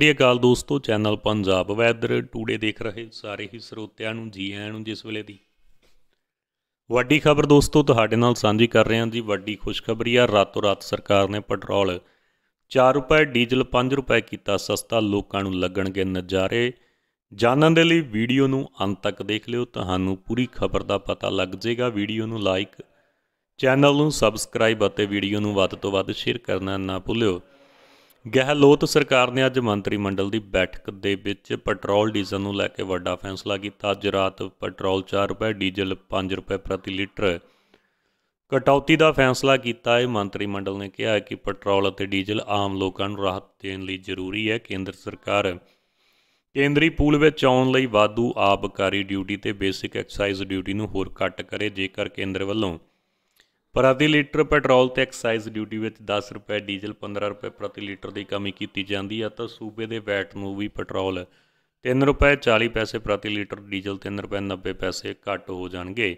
ਸਤਿ ਅਕਾਲ ਦੋਸਤੋ channel Punjab weather today ਦੇਖ ਰਹੇ ਸਾਰੇ ਹੀ ਸਰੋਤਿਆਂ ਨੂੰ ਜੀ ਆਇਆਂ ਨੂੰ ਜਿਸ ਵੇਲੇ ਦੀ ਵੱਡੀ ਖਬਰ ਦੋਸਤੋ ਤੁਹਾਡੇ ਨਾਲ ਸਾਂਝੀ ਕਰ ਰਹੇ ਹਾਂ ਜੀ ਵੱਡੀ ਖੁਸ਼ਖਬਰੀ ਆ ਰਾਤੋਂ ਰਾਤ ਸਰਕਾਰ ਨੇ ਪੈਟਰੋਲ 4 ਰੁਪਏ ਡੀਜ਼ਲ 5 ਰੁਪਏ ਕੀਤਾ ਸਸਤਾ ਲੋਕਾਂ ਨੂੰ ਲੱਗਣਗੇ ਨਜ਼ਾਰੇ ਜਾਣਨ ਦੇ ਲਈ ਵੀਡੀਓ ਨੂੰ ਅੰਤ ਤੱਕ ਦੇਖ ਲਿਓ ਤੁਹਾਨੂੰ ਪੂਰੀ ਖਬਰ ਦਾ ਪਤਾ ਲੱਗ ਜਾਏਗਾ ਵੀਡੀਓ ਨੂੰ ਲਾਈਕ ਚੈਨਲ ਨੂੰ ਸਬਸਕ੍ਰਾਈਬ ਅਤੇ ਵੀਡੀਓ ਨੂੰ ਵੱਧ ਤੋਂ ਵੱਧ ਸ਼ੇਅਰ ਕਰਨਾ ਨਾ ਭੁੱਲਿਓ ਗਹਿਲੋਤ ਸਰਕਾਰ ਨੇ ਅੱਜ ਮੰਤਰੀ ਮੰਡਲ ਦੀ ਬੈਠਕ ਦੇ ਵਿੱਚ ਪੈਟਰੋਲ ਡੀਜ਼ਲ ਨੂੰ ਲੈ ਕੇ ਵੱਡਾ ਫੈਸਲਾ ਕੀਤਾ ਅੱਜ ਰਾਤ ਪੈਟਰੋਲ 4 ਰੁਪਏ ਡੀਜ਼ਲ 5 ਰੁਪਏ ਪ੍ਰਤੀ ਲੀਟਰ ਕਟੌਤੀ ਦਾ ਫੈਸਲਾ ਕੀਤਾ ਹੈ ਮੰਤਰੀ ਮੰਡਲ ਨੇ ਕਿਹਾ ਹੈ ਕਿ ਪੈਟਰੋਲ ਅਤੇ ਡੀਜ਼ਲ ਆਮ ਲੋਕਾਂ ਨੂੰ ਰਾਹਤ ਦੇਣ ਲਈ ਜ਼ਰੂਰੀ ਹੈ ਕੇਂਦਰ ਸਰਕਾਰ ਕੇਂਦਰੀ ਪੂਲ ਵਿੱਚ ਆਉਣ ਲਈ ਵਾਧੂ ਆਬਕਾਰੀ ਡਿਊਟੀ ਤੇ ਬੇਸਿਕ ਐਕਸਾਈਜ਼ ਡਿਊਟੀ ਨੂੰ ਹੋਰ ਕੱਟ ਕਰੇ ਜੇਕਰ ਕੇਂਦਰ ਵੱਲੋਂ ਪ੍ਰਤੀ ਲੀਟਰ ਪੈਟਰੋਲ ਤੇ ਐਕਸਾਈਜ਼ ਡਿਊਟੀ ਵਿੱਚ 10 ਰੁਪਏ ਡੀਜ਼ਲ 15 ਰੁਪਏ ਪ੍ਰਤੀ ਲੀਟਰ ਦੀ ਕਮੀ ਕੀਤੀ ਜਾਂਦੀ ਹੈ ਤਾਂ ਸੂਬੇ ਦੇ ਵੈਟ ਨੂੰ ਵੀ ਪੈਟਰੋਲ 3 ਰੁਪਏ 40 ਪੈਸੇ ਪ੍ਰਤੀ ਲੀਟਰ ਡੀਜ਼ਲ 3 ਰੁਪਏ 90 ਪੈਸੇ ਘੱਟ ਹੋ ਜਾਣਗੇ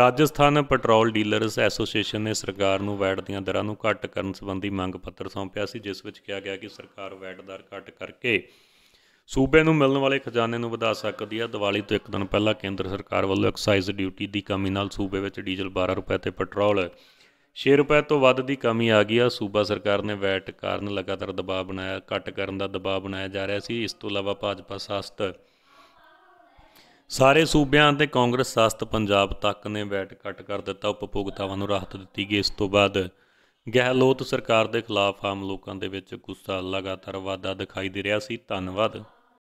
ਰਾਜਸਥਾਨ ਪੈਟਰੋਲ ਡੀਲਰਸ ਐਸੋਸੀਏਸ਼ਨ ਨੇ ਸਰਕਾਰ ਨੂੰ ਵੈਟ ਦੀਆਂ ਦਰਾਂ ਨੂੰ ਘੱਟ ਕਰਨ ਸੰਬੰਧੀ ਮੰਗ ਪੱਤਰ ਸੌਂਪਿਆ ਸੀ ਜਿਸ ਵਿੱਚ ਕਿਹਾ ਗਿਆ ਕਿ ਸਰਕਾਰ ਵੈਟ ਦਰ ਘੱਟ ਕਰਕੇ ਸੂਬੇ ਨੂੰ ਮਿਲਣ ਵਾਲੇ ਖਜ਼ਾਨੇ ਨੂੰ ਵਧਾ ਸਕਦੀ ਹੈ ਦੀਵਾਲੀ ਤੋਂ ਇੱਕ ਦਿਨ ਪਹਿਲਾਂ ਕੇਂਦਰ ਸਰਕਾਰ ਵੱਲੋਂ ਐਕਸਾਈਜ਼ ਡਿਊਟੀ ਦੀ ਕਮੀ ਨਾਲ ਸੂਬੇ ਵਿੱਚ ਡੀਜ਼ਲ 12 ਰੁਪਏ ਤੇ ਪੈਟਰੋਲ 6 ਰੁਪਏ ਤੋਂ ਵੱਧ ਦੀ ਕਮੀ ਆ ਗਈ ਆ ਸੂਬਾ ਸਰਕਾਰ ਨੇ ਵੈਟ ਕਾਰਨ ਲਗਾਤਾਰ ਦਬਾਅ ਬਣਾਇਆ ਘਟ ਕਰਨ ਦਾ ਦਬਾਅ ਬਣਾਇਆ ਜਾ ਰਿਹਾ ਸੀ ਇਸ ਤੋਂ ਇਲਾਵਾ ਭਾਜਪਾ ਸਾਸਤ ਸਾਰੇ ਸੂਬਿਆਂ ਤੇ ਕਾਂਗਰਸ ਸਾਸਤ ਪੰਜਾਬ ਤੱਕ ਨੇ ਵੈਟ ਕੱਟ ਕਰ ਦਿੱਤਾ ਉਪਭੋਗਤਾਵਾਂ ਨੂੰ ਰਾਹਤ ਦਿੱਤੀ ਗਈ ਇਸ ਤੋਂ ਬਾਅਦ ਗਹਿਲੋਤ ਸਰਕਾਰ ਦੇ ਖਿਲਾਫ ਆਮ ਲੋਕਾਂ ਦੇ ਵਿੱਚ ਗੁੱਸਾ ਲਗਾਤਾਰ ਵਾਧਾ ਦਿਖਾਈ ਦੇ ਰਿਹਾ ਸੀ ਧੰਨਵਾਦ